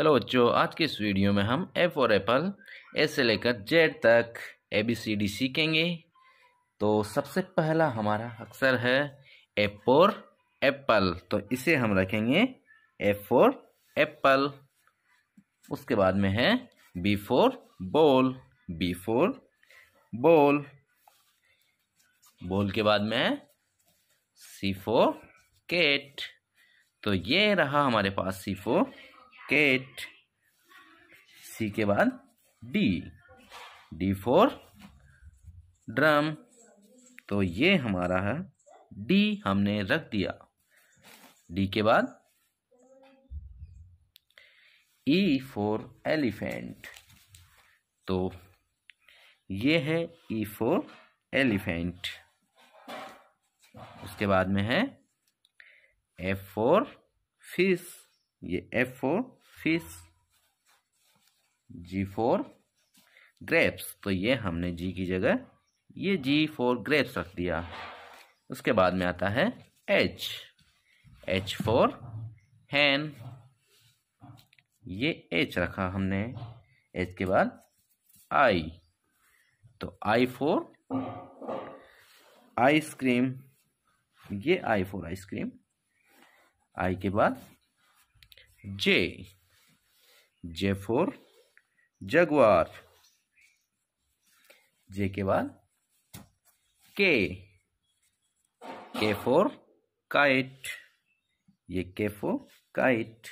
hello बच्चों आज के इस वीडियो में हम एफ और एप्पल ए से लेकर जेड तक ए बी सी डी सीखेंगे तो सबसे पहला हमारा अक्सर है एफ और एप्पल तो इसे हम रखेंगे एफ फोर एप्पल उसके बाद में है B four ball B four ball ball के बाद में है सी फोर केट तो ये रहा हमारे पास सी फोर केट सी के बाद डी डी फोर ड्रम तो ये हमारा है डी हमने रख दिया डी के बाद ई फोर एलिफेंट तो ये है ई फोर एलिफेंट उसके बाद में है एफ फोर फिश ये F for fish G for grapes तो ये हमने जी की जगह ये जी फोर ग्रेप्स रख दिया उसके बाद में आता है एच एच फोर हैन ये एच रखा हमने एच के बाद आई तो आई फोर आइसक्रीम ये आई फोर आइसक्रीम आई के बाद जे जे फोर जगवार जे के बाद के के फोर काइट ये के फोर काइट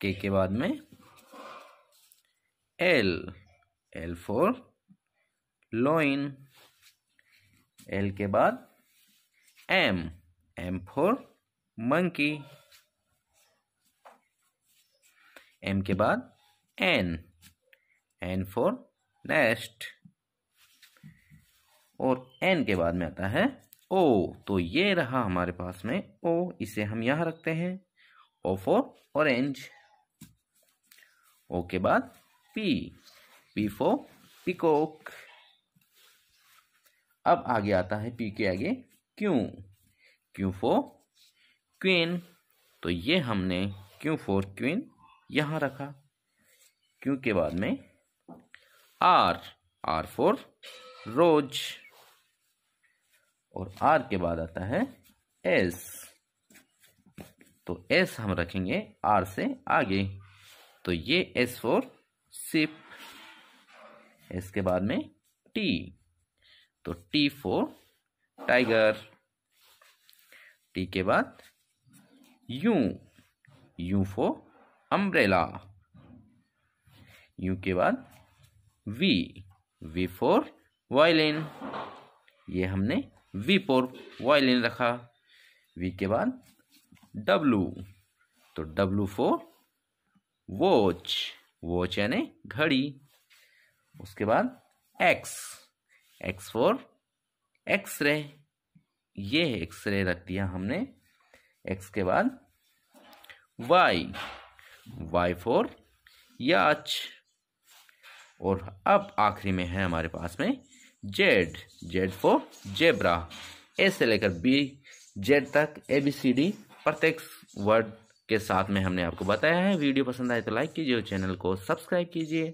के के बाद में L L for lion L के बाद M M for monkey M के बाद एन एन फॉर नेस्ट और एन के बाद में आता है ओ तो ये रहा हमारे पास में ओ इसे हम यहां रखते हैं ओ फॉर ऑरेंज ओ के बाद पी पी फॉर पिकोक अब आगे आता है पी के आगे क्यू क्यू फॉर क्वीन तो ये हमने क्यू फॉर क्वीन यहां रखा क्योंकि के बाद में आर आर फोर रोज और आर के बाद आता है एस तो एस हम रखेंगे आर से आगे तो ये एस फोर सिप एस के बाद में टी तो टी फोर टाइगर टी के बाद U U for umbrella U के बाद वी वी फोर वायलिन ये हमने वी फोर वायलिन रखा वी के बाद डब्लू तो डब्लू फोर वॉच वॉच यानी घड़ी उसके बाद एक्स एक्स फोर एक्सरे ये एक्सरे रख दिया हमने एक्स के बाद वाई वाई फोर एच और अब आखिरी में है हमारे पास में Z Z for zebra A से लेकर बी जेड तक ए बी सी डी प्रत्येक वर्ड के साथ में हमने आपको बताया है वीडियो पसंद आए तो लाइक कीजिए और चैनल को सब्सक्राइब कीजिए